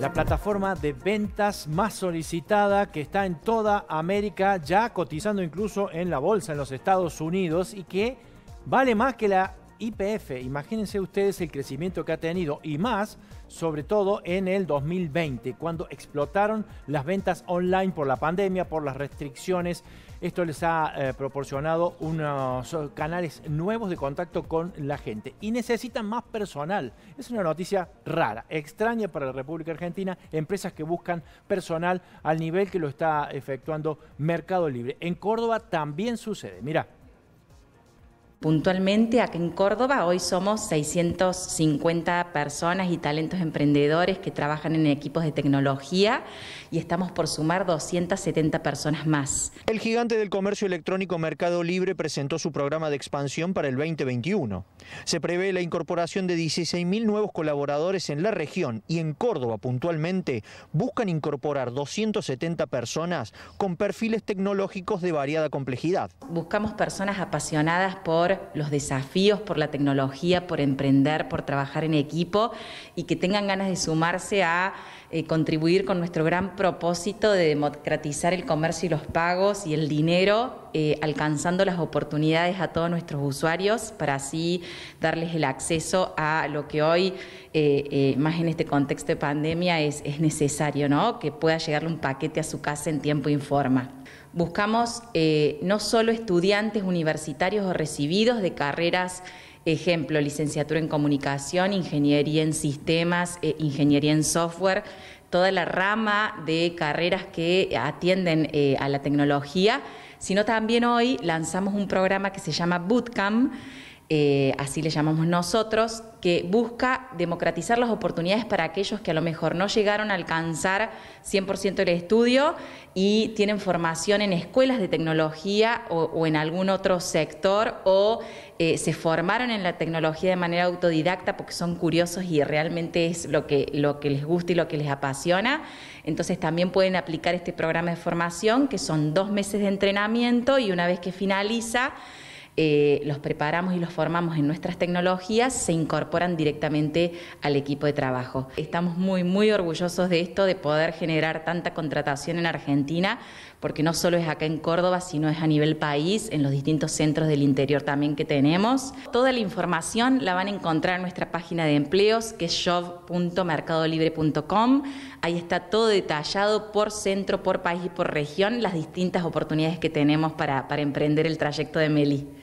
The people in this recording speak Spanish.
La plataforma de ventas más solicitada que está en toda América, ya cotizando incluso en la bolsa en los Estados Unidos y que vale más que la IPF. Imagínense ustedes el crecimiento que ha tenido y más, sobre todo en el 2020, cuando explotaron las ventas online por la pandemia, por las restricciones esto les ha eh, proporcionado unos eh, canales nuevos de contacto con la gente y necesitan más personal. Es una noticia rara, extraña para la República Argentina, empresas que buscan personal al nivel que lo está efectuando Mercado Libre. En Córdoba también sucede. Mira. Puntualmente, aquí en Córdoba hoy somos 650 personas y talentos emprendedores que trabajan en equipos de tecnología y estamos por sumar 270 personas más. El gigante del comercio electrónico Mercado Libre presentó su programa de expansión para el 2021. Se prevé la incorporación de 16.000 nuevos colaboradores en la región y en Córdoba puntualmente buscan incorporar 270 personas con perfiles tecnológicos de variada complejidad. Buscamos personas apasionadas por los desafíos por la tecnología, por emprender, por trabajar en equipo y que tengan ganas de sumarse a eh, contribuir con nuestro gran propósito de democratizar el comercio y los pagos y el dinero, eh, alcanzando las oportunidades a todos nuestros usuarios para así darles el acceso a lo que hoy, eh, más en este contexto de pandemia, es, necesario, Que pueda llegarle un paquete a su casa en tiempo y forma. Buscamos eh, no solo estudiantes universitarios o recibidos de carreras, ejemplo, licenciatura en comunicación, ingeniería en sistemas, eh, ingeniería en software, toda la rama de carreras que atienden eh, a la tecnología, sino también hoy lanzamos un programa que se llama Bootcamp eh, así le llamamos nosotros, que busca democratizar las oportunidades para aquellos que a lo mejor no llegaron a alcanzar 100% el estudio y tienen formación en escuelas de tecnología o, en algún otro sector o eh, se formaron en la tecnología de manera autodidacta porque son curiosos y realmente es lo que les gusta y lo que les apasiona. Entonces también pueden aplicar este programa de formación que son dos meses de entrenamiento y una vez que finaliza, eh, los preparamos y los formamos en nuestras tecnologías, se incorporan directamente al equipo de trabajo. Estamos muy, muy orgullosos de esto, de poder generar tanta contratación en Argentina, porque no solo es acá en Córdoba, sino es a nivel país, en los distintos centros del interior también que tenemos. Toda la información la van a encontrar en nuestra página de empleos, que es job.mercadolibre.com. Ahí está todo detallado por centro, por país y por región, las distintas oportunidades que tenemos para emprender el trayecto de Meli.